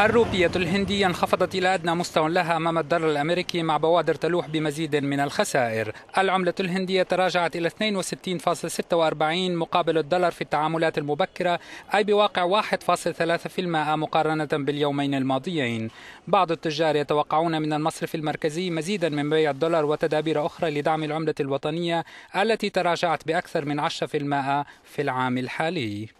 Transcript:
الروبية الهندية انخفضت إلى أدنى مستوى لها أمام الدولار الأمريكي مع بوادر تلوح بمزيد من الخسائر العملة الهندية تراجعت إلى 62.46 مقابل الدولار في التعاملات المبكرة أي بواقع 1.3% مقارنة باليومين الماضيين بعض التجار يتوقعون من المصرف المركزي مزيدا من بيع الدولار وتدابير أخرى لدعم العملة الوطنية التي تراجعت بأكثر من 10% في العام الحالي